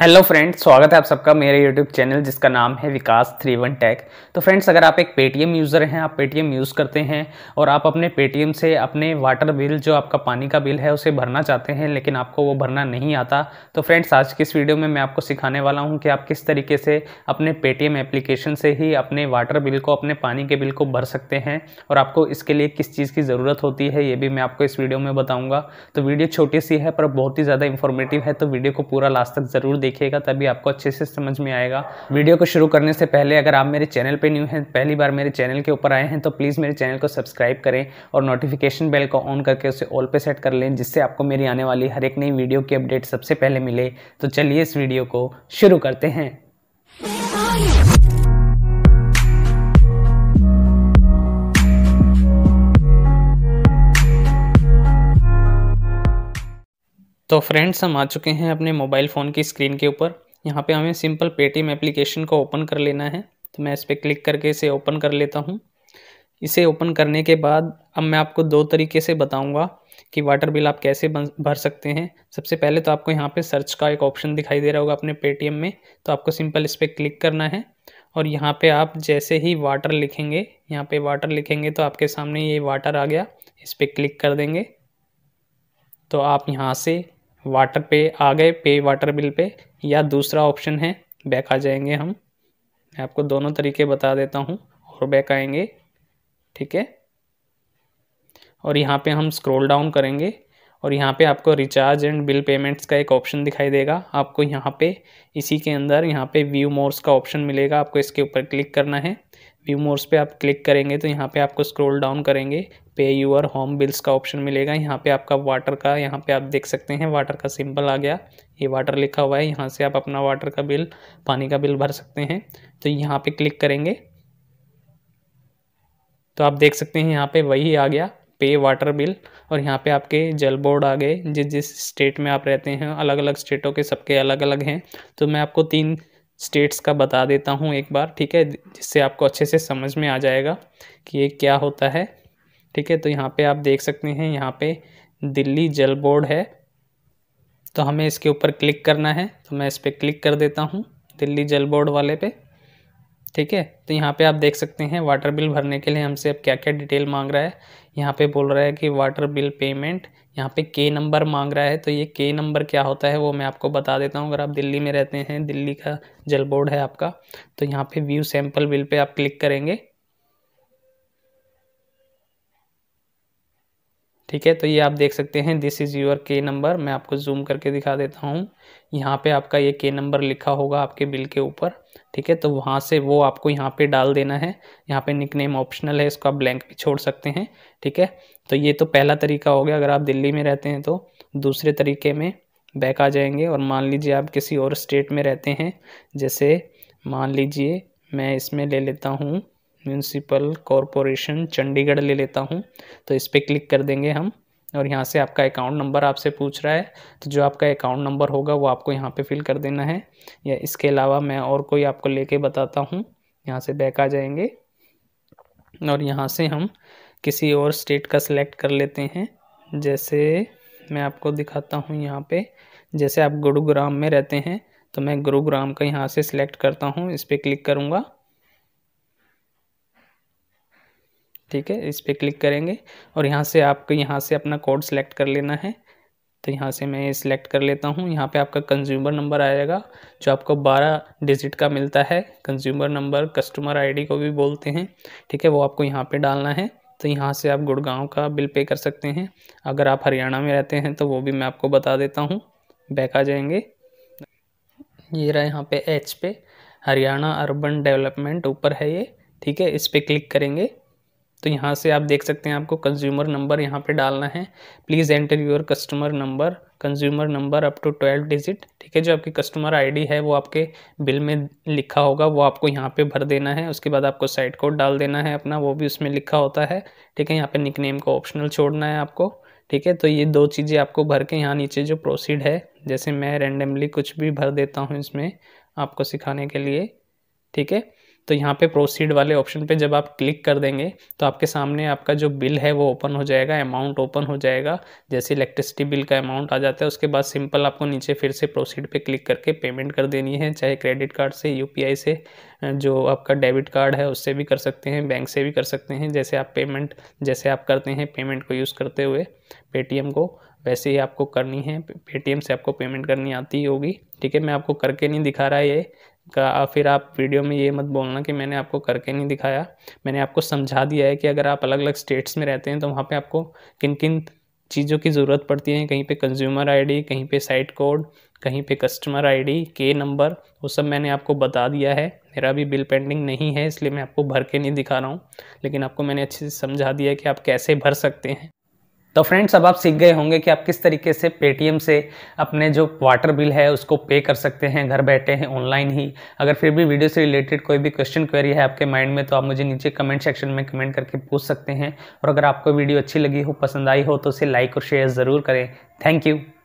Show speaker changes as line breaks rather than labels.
hello friends स्वागत है आप सबका मेरे यूट्यूब चैनल जिसका नाम है विकास थ्री वन टैक तो फ्रेंड्स अगर आप एक पेटीएम यूज़र हैं आप पेटीएम यूज़ करते हैं और आप अपने पेटीएम से अपने वाटर बिल जो आपका पानी का बिल है उसे भरना चाहते हैं लेकिन आपको वो भरना नहीं आता तो फ्रेंड्स आज की इस वीडियो में मैं आपको सिखाने वाला हूँ कि आप किस तरीके से अपने पेटीएम एप्लीकेशन से ही अपने वाटर बिल को अपने पानी के बिल को भर सकते हैं और आपको इसके लिए किस चीज़ की ज़रूरत होती है ये भी मैं आपको इस वीडियो में बताऊँगा तो वीडियो छोटी सी है पर बहुत ही ज़्यादा इन्फॉर्मेटिव है तो वीडियो को पूरा लास्ट तक ज़रूर देखिएगा तभी आपको अच्छे से समझ में आएगा वीडियो को शुरू करने से पहले अगर आप मेरे चैनल पर न्यू हैं पहली बार मेरे चैनल के ऊपर आए हैं तो प्लीज़ मेरे चैनल को सब्सक्राइब करें और नोटिफिकेशन बेल को ऑन करके उसे ऑल पे सेट कर लें जिससे आपको मेरी आने वाली हर एक नई वीडियो की अपडेट सबसे पहले मिले तो चलिए इस वीडियो को शुरू करते हैं तो फ्रेंड्स हम आ चुके हैं अपने मोबाइल फ़ोन की स्क्रीन के ऊपर यहाँ पे हमें सिंपल पेटीएम एप्लीकेशन को ओपन कर लेना है तो मैं इस पर क्लिक करके इसे ओपन कर लेता हूँ इसे ओपन करने के बाद अब मैं आपको दो तरीके से बताऊँगा कि वाटर बिल आप कैसे भर सकते हैं सबसे पहले तो आपको यहाँ पर सर्च का एक ऑप्शन दिखाई दे रहा होगा अपने पेटीएम में तो आपको सिंपल इस पर क्लिक करना है और यहाँ पे आप जैसे ही वाटर लिखेंगे यहाँ पे वाटर लिखेंगे तो आपके सामने ये वाटर आ गया इस पर क्लिक कर देंगे तो आप यहाँ से वाटर पे आ गए पे वाटर बिल पे या दूसरा ऑप्शन है बैक आ जाएंगे हम मैं आपको दोनों तरीके बता देता हूँ और बैक आएंगे ठीक है और यहाँ पे हम स्क्रॉल डाउन करेंगे और यहाँ पे आपको रिचार्ज एंड बिल पेमेंट्स का एक ऑप्शन दिखाई देगा आपको यहाँ पे इसी के अंदर यहाँ पे व्यू मोर्स का ऑप्शन मिलेगा आपको इसके ऊपर क्लिक करना है व्यू मोर्स पे आप क्लिक करेंगे तो यहाँ पे आपको स्क्रॉल डाउन करेंगे पे यूअर होम बिल्स का ऑप्शन मिलेगा यहाँ पे आपका वाटर का यहाँ पे आप देख सकते हैं वाटर का सिंबल आ गया ये वाटर लिखा हुआ है यहाँ से आप अपना वाटर का बिल पानी का बिल भर सकते हैं तो यहाँ पे क्लिक करेंगे तो आप देख सकते हैं यहाँ पे वही आ गया पे वाटर बिल और यहाँ पे आपके जल बोर्ड आ गए जिस जिस स्टेट में आप रहते हैं अलग अलग स्टेटों के सबके अलग अलग हैं तो मैं आपको तीन स्टेट्स का बता देता हूँ एक बार ठीक है जिससे आपको अच्छे से समझ में आ जाएगा कि ये क्या होता है ठीक है तो यहाँ पे आप देख सकते हैं यहाँ पे दिल्ली जल बोर्ड है तो हमें इसके ऊपर क्लिक करना है तो मैं इस पर क्लिक कर देता हूँ दिल्ली जल बोर्ड वाले पे ठीक है तो यहाँ पे आप देख सकते हैं वाटर बिल भरने के लिए हमसे अब क्या क्या डिटेल मांग रहा है यहाँ पे बोल रहा है कि वाटर बिल पेमेंट यहाँ पे के नंबर मांग रहा है तो ये के नंबर क्या होता है वो मैं आपको बता देता हूँ अगर आप दिल्ली में रहते हैं दिल्ली का जल बोर्ड है आपका तो यहाँ पे व्यू सैम्पल बिल पे आप क्लिक करेंगे ठीक है तो ये आप देख सकते हैं this is your K number मैं आपको जूम करके दिखा देता हूँ यहाँ पे आपका ये के नंबर लिखा होगा आपके बिल के ऊपर ठीक है तो वहाँ से वो आपको यहाँ पे डाल देना है यहाँ पे निक नेम ऑप्शनल है इसको आप ब्लैंक भी छोड़ सकते हैं ठीक है तो ये तो पहला तरीका हो गया अगर आप दिल्ली में रहते हैं तो दूसरे तरीके में बैक आ जाएंगे और मान लीजिए आप किसी और स्टेट में रहते हैं जैसे मान लीजिए मैं इसमें ले लेता हूँ म्यूनसिपल कॉरपोरेशन चंडीगढ़ ले लेता हूँ तो इस पर क्लिक कर देंगे हम और यहाँ से आपका अकाउंट नंबर आपसे पूछ रहा है तो जो आपका अकाउंट नंबर होगा वो आपको यहाँ पे फिल कर देना है या इसके अलावा मैं और कोई आपको लेके बताता हूँ यहाँ से बैक आ जाएंगे और यहाँ से हम किसी और स्टेट का सिलेक्ट कर लेते हैं जैसे मैं आपको दिखाता हूँ यहाँ पे जैसे आप गुरुग्राम में रहते हैं तो मैं गुरुग्राम का यहाँ से सिलेक्ट करता हूँ इस पर क्लिक करूँगा ठीक है इस पर क्लिक करेंगे और यहाँ से आपको यहाँ से अपना कोड सेलेक्ट कर लेना है तो यहाँ से मैं सिलेक्ट कर लेता हूँ यहाँ पे आपका कंज्यूमर नंबर आएगा जो आपको 12 डिजिट का मिलता है कंज्यूमर नंबर कस्टमर आईडी को भी बोलते हैं ठीक है वो आपको यहाँ पे डालना है तो यहाँ से आप गुड़गांव का बिल पे कर सकते हैं अगर आप हरियाणा में रहते हैं तो वो भी मैं आपको बता देता हूँ बैक आ जाएंगे ये रहा यहाँ पर एच पे हरियाणा अर्बन डेवलपमेंट ऊपर है ये ठीक है इस पर क्लिक करेंगे तो यहाँ से आप देख सकते हैं आपको कंज्यूमर नंबर यहाँ पे डालना है please enter your customer number consumer number up to twelve digit ठीक है जो आपकी कस्टमर आईडी है वो आपके बिल में लिखा होगा वो आपको यहाँ पे भर देना है उसके बाद आपको साइट कोड डाल देना है अपना वो भी उसमें लिखा होता है ठीक है यहाँ पर निकनेम का ऑप्शनल छोड़ना है आपको ठीक है तो ये दो चीज़ें आपको भर के यहाँ नीचे जो प्रोसीड है जैसे मैं रेंडमली कुछ भी भर देता हूँ इसमें आपको सिखाने के लिए ठीक है तो यहाँ पे प्रोसीड वाले ऑप्शन पे जब आप क्लिक कर देंगे तो आपके सामने आपका जो बिल है वो ओपन हो जाएगा अमाउंट ओपन हो जाएगा जैसे इलेक्ट्रिसिटी बिल का अमाउंट आ जाता है उसके बाद सिंपल आपको नीचे फिर से प्रोसीड पे क्लिक करके पेमेंट कर देनी है चाहे क्रेडिट कार्ड से यू से जो आपका डेबिट कार्ड है उससे भी कर सकते हैं बैंक से भी कर सकते हैं जैसे आप पेमेंट जैसे आप करते हैं पेमेंट को यूज़ करते हुए पेटीएम को वैसे ही आपको करनी है पेटीएम से आपको पेमेंट करनी आती होगी ठीक है मैं आपको करके नहीं दिखा रहा ये का फिर आप वीडियो में ये मत बोलना कि मैंने आपको करके नहीं दिखाया मैंने आपको समझा दिया है कि अगर आप अलग अलग स्टेट्स में रहते हैं तो वहाँ पे आपको किन किन चीज़ों की ज़रूरत पड़ती है कहीं पे कंज्यूमर आईडी कहीं पे साइट कोड कहीं पे कस्टमर आईडी के नंबर वो सब मैंने आपको बता दिया है मेरा भी बिल पेंडिंग नहीं है इसलिए मैं आपको भर के नहीं दिखा रहा हूँ लेकिन आपको मैंने अच्छे से समझा दिया है कि आप कैसे भर सकते हैं तो फ्रेंड्स अब आप सीख गए होंगे कि आप किस तरीके से पेटीएम से अपने जो वाटर बिल है उसको पे कर सकते हैं घर बैठे हैं ऑनलाइन ही अगर फिर भी वीडियो से रिलेटेड कोई भी क्वेश्चन क्वेरी है आपके माइंड में तो आप मुझे नीचे कमेंट सेक्शन में कमेंट करके पूछ सकते हैं और अगर आपको वीडियो अच्छी लगी हो पसंद आई हो तो उसे लाइक और शेयर ज़रूर करें थैंक यू